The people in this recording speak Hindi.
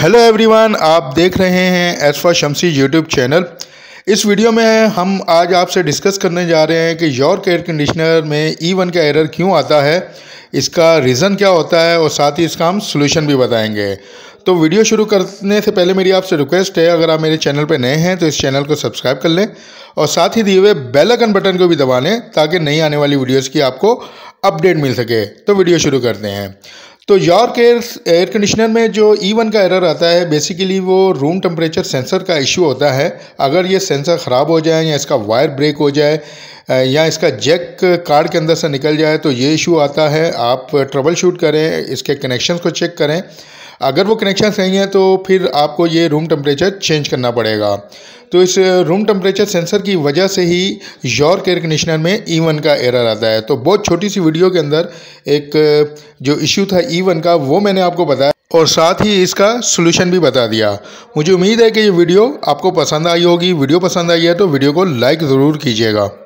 हेलो एवरीवन आप देख रहे हैं एसफा शमसी यूट्यूब चैनल इस वीडियो में हम आज आपसे डिस्कस करने जा रहे हैं कि यॉर्क एयर कंडीशनर में ई e वन का एरर क्यों आता है इसका रीज़न क्या होता है और साथ ही इसका हम सोल्यूशन भी बताएंगे तो वीडियो शुरू करने से पहले मेरी आपसे रिक्वेस्ट है अगर आप मेरे चैनल पर नए हैं तो इस चैनल को सब्सक्राइब कर लें और साथ ही दिए हुए बेलकन बटन को भी दबा लें ताकि नई आने वाली वीडियोज़ की आपको अपडेट मिल सके तो वीडियो शुरू करते हैं तो यॉर्क एयर एयर कंडीशनर में जो ई e वन का एरर आता है बेसिकली वो रूम टेम्परेचर सेंसर का इशू होता है अगर ये सेंसर ख़राब हो जाए या इसका वायर ब्रेक हो जाए या इसका जैक कार्ड के अंदर से निकल जाए तो ये इशू आता है आप ट्रबल शूट करें इसके कनेक्शन को चेक करें अगर वो कनेक्शन सही है तो फिर आपको ये रूम टेम्परेचर चेंज करना पड़ेगा तो इस रूम टेम्परेचर सेंसर की वजह से ही यॉर्क एयर कंडीशनर में ई e वन का एरर आता है तो बहुत छोटी सी वीडियो के अंदर एक जो इश्यू था ई e वन का वो मैंने आपको बताया और साथ ही इसका सोल्यूशन भी बता दिया मुझे उम्मीद है कि ये वीडियो आपको पसंद आई होगी वीडियो पसंद आई है तो वीडियो को लाइक ज़रूर कीजिएगा